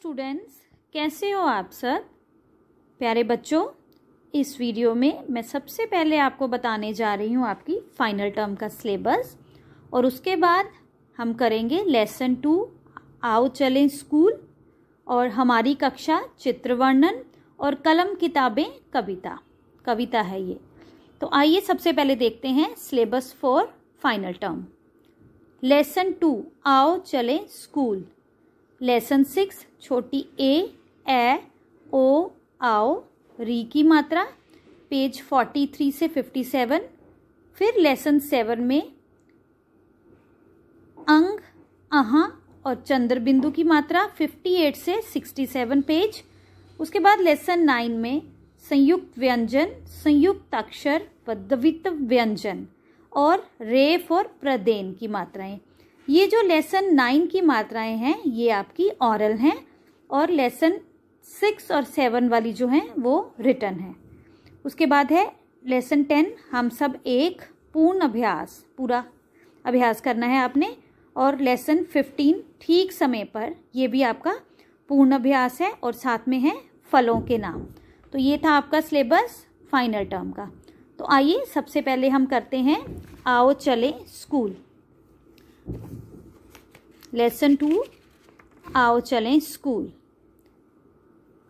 students कैसे हो आप सब प्यारे बच्चों इस वीडियो में मैं सबसे पहले आपको बताने जा रही हूँ आपकी फाइनल टर्म का सिलेबस और उसके बाद हम करेंगे लेसन टू आओ चलें स्कूल और हमारी कक्षा चित्र वर्णन और कलम किताबें कविता कविता है ये तो आइए सबसे पहले देखते हैं syllabus for final term lesson two आओ चलें स्कूल लेसन सिक्स छोटी ए ए ओ आओ री की मात्रा पेज फोर्टी थ्री से फिफ्टी सेवन फिर लेसन सेवन में अंग अहा और चंद्र बिंदु की मात्रा फिफ्टी एट से सिक्सटी सेवन पेज उसके बाद लेसन नाइन में संयुक्त व्यंजन संयुक्त अक्षर व व्यंजन और रेफ और प्रदेन की मात्राएं ये जो लेसन नाइन की मात्राएं हैं ये आपकी ऑरल हैं और लेसन सिक्स और सेवन वाली जो हैं वो रिटर्न है उसके बाद है लेसन टेन हम सब एक पूर्ण अभ्यास पूरा अभ्यास करना है आपने और लेसन फिफ्टीन ठीक समय पर ये भी आपका पूर्ण अभ्यास है और साथ में है फलों के नाम तो ये था आपका सिलेबस फाइनल टर्म का तो आइए सबसे पहले हम करते हैं आओ चले स्कूल लेसन टू आओ चलें स्कूल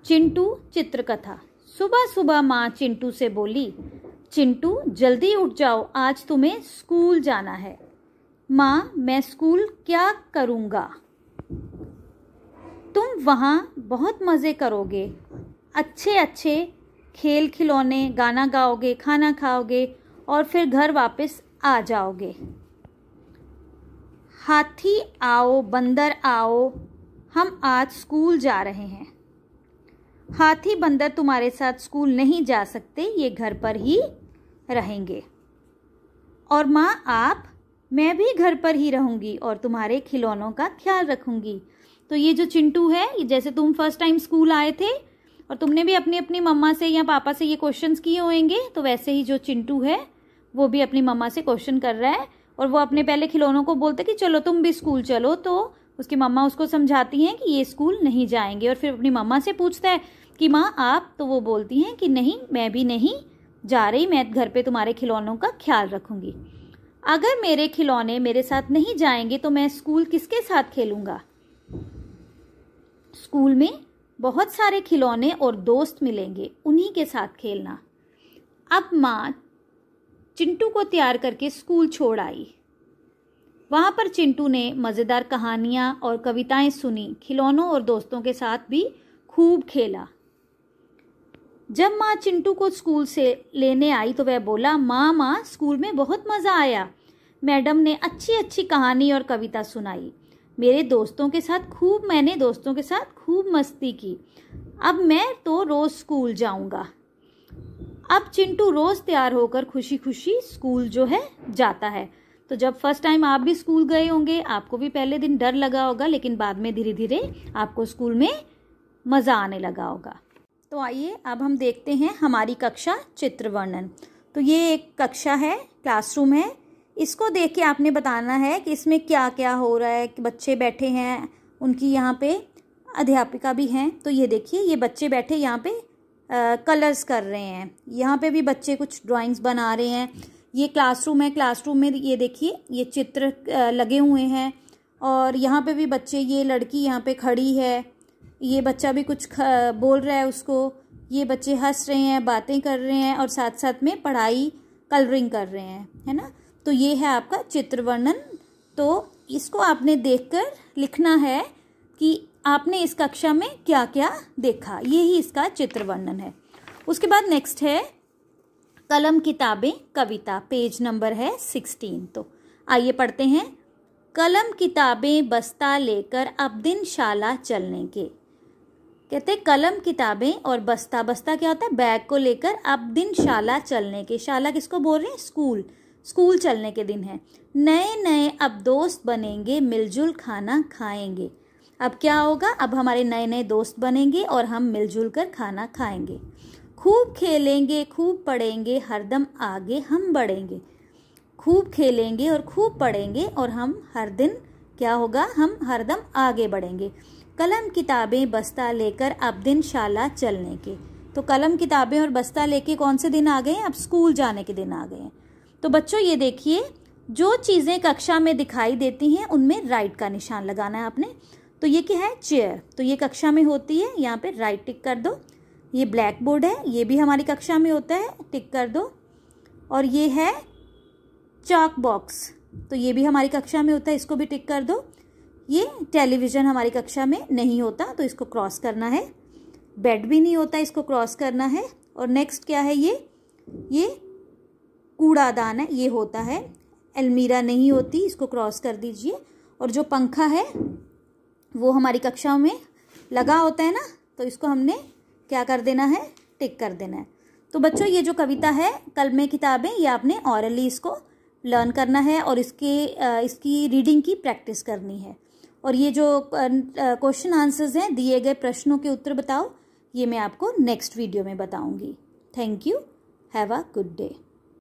चिंटू चित्रकथा सुबह सुबह माँ चिंटू से बोली चिंटू जल्दी उठ जाओ आज तुम्हें स्कूल जाना है माँ मैं स्कूल क्या करूँगा तुम वहाँ बहुत मज़े करोगे अच्छे अच्छे खेल खिलौने गाना गाओगे खाना खाओगे और फिर घर वापस आ जाओगे हाथी आओ बंदर आओ हम आज स्कूल जा रहे हैं हाथी बंदर तुम्हारे साथ स्कूल नहीं जा सकते ये घर पर ही रहेंगे और माँ आप मैं भी घर पर ही रहूँगी और तुम्हारे खिलौनों का ख्याल रखूँगी तो ये जो चिंटू है जैसे तुम फर्स्ट टाइम स्कूल आए थे और तुमने भी अपनी अपनी मम्मा से या पापा से ये क्वेश्चंस किए होंगे तो वैसे ही जो चिंटू है वो भी अपनी मम्मा से क्वेश्चन कर रहा है और वो अपने पहले खिलौनों को बोलते कि चलो तुम भी स्कूल चलो तो उसकी मम्मा उसको समझाती हैं कि ये स्कूल नहीं जाएंगे और फिर अपनी मम्मा से पूछता है कि माँ आप तो वो बोलती हैं कि नहीं मैं भी नहीं जा रही मैं घर पे तुम्हारे खिलौनों का ख्याल रखूंगी अगर मेरे खिलौने मेरे साथ नहीं जाएंगे तो मैं स्कूल किसके साथ खेलूंगा स्कूल में बहुत सारे खिलौने और दोस्त मिलेंगे उन्हीं के साथ खेलना अब माँ चिंटू को तैयार करके स्कूल छोड़ आई वहाँ पर चिंटू ने मज़ेदार कहानियाँ और कविताएं सुनी खिलौनों और दोस्तों के साथ भी खूब खेला जब माँ चिंटू को स्कूल से लेने आई तो वह बोला माँ माँ स्कूल में बहुत मज़ा आया मैडम ने अच्छी अच्छी कहानी और कविता सुनाई मेरे दोस्तों के साथ खूब मैंने दोस्तों के साथ खूब मस्ती की अब मैं तो रोज़ स्कूल जाऊँगा अब चिंटू रोज तैयार होकर खुशी खुशी स्कूल जो है जाता है तो जब फर्स्ट टाइम आप भी स्कूल गए होंगे आपको भी पहले दिन डर लगा होगा लेकिन बाद में धीरे धीरे आपको स्कूल में मज़ा आने लगा होगा तो आइए अब हम देखते हैं हमारी कक्षा चित्र वर्णन तो ये एक कक्षा है क्लासरूम है इसको देख के आपने बताना है कि इसमें क्या क्या हो रहा है कि बच्चे बैठे हैं उनकी यहाँ पे अध्यापिका भी हैं तो ये देखिए ये बच्चे बैठे यहाँ पे कलर्स कर रहे हैं यहाँ पे भी बच्चे कुछ ड्राइंग्स बना रहे हैं ये क्लासरूम है क्लासरूम में ये देखिए ये चित्र लगे हुए हैं और यहाँ पे भी बच्चे ये लड़की यहाँ पे खड़ी है ये बच्चा भी कुछ बोल रहा है उसको ये बच्चे हंस रहे हैं बातें कर रहे हैं और साथ साथ में पढ़ाई कलरिंग कर रहे हैं है ना तो ये है आपका चित्र वर्णन तो इसको आपने देखकर लिखना है कि आपने इस कक्षा में क्या क्या देखा यही इसका चित्र वर्णन है उसके बाद नेक्स्ट है कलम किताबें कविता पेज नंबर है सिक्सटीन तो आइए पढ़ते हैं कलम किताबें बस्ता लेकर अब दिन शाला चलने के कहते हैं कलम किताबें और बस्ता बस्ता क्या होता है बैग को लेकर अब दिन शाला चलने के शाला किसको बोल रहे हैं स्कूल स्कूल चलने के दिन है नए नए अब दोस्त बनेंगे मिलजुल खाना खाएंगे अब क्या होगा अब हमारे नए नए दोस्त बनेंगे और हम मिलजुल कर खाना खाएंगे खूब खेलेंगे खूब पढ़ेंगे हरदम आगे हम बढ़ेंगे खूब खेलेंगे और खूब पढ़ेंगे और हम हर दिन क्या होगा हम हरदम आगे बढ़ेंगे कलम किताबें बस्ता लेकर अब दिन शाला चलने के तो कलम किताबें और बस्ता लेके कौन से दिन आ गए हैं अब स्कूल जाने के दिन आ गए हैं तो बच्चों ये देखिए जो चीज़ें कक्षा में दिखाई देती हैं उनमें राइट का निशान लगाना है आपने तो ये क्या है चेयर तो ये कक्षा में होती है यहाँ पे राइट टिक कर दो ये ब्लैक बोर्ड है ये भी हमारी कक्षा में होता है टिक कर दो और ये है चॉक बॉक्स तो ये भी हमारी कक्षा में होता है इसको भी टिक कर दो ये टेलीविज़न हमारी कक्षा में नहीं होता तो इसको क्रॉस करना है बेड भी नहीं होता इसको क्रॉस करना है और नेक्स्ट क्या है ये ये कूड़ादान है ये होता है अलमीरा नहीं होती इसको क्रॉस कर दीजिए और जो पंखा है वो हमारी कक्षाओं में लगा होता है ना तो इसको हमने क्या कर देना है टिक कर देना है तो बच्चों ये जो कविता है कल में किताबें ये आपने ऑरली इसको लर्न करना है और इसके इसकी रीडिंग की प्रैक्टिस करनी है और ये जो क्वेश्चन आंसर्स हैं दिए गए प्रश्नों के उत्तर बताओ ये मैं आपको नेक्स्ट वीडियो में बताऊंगी thank you have a good day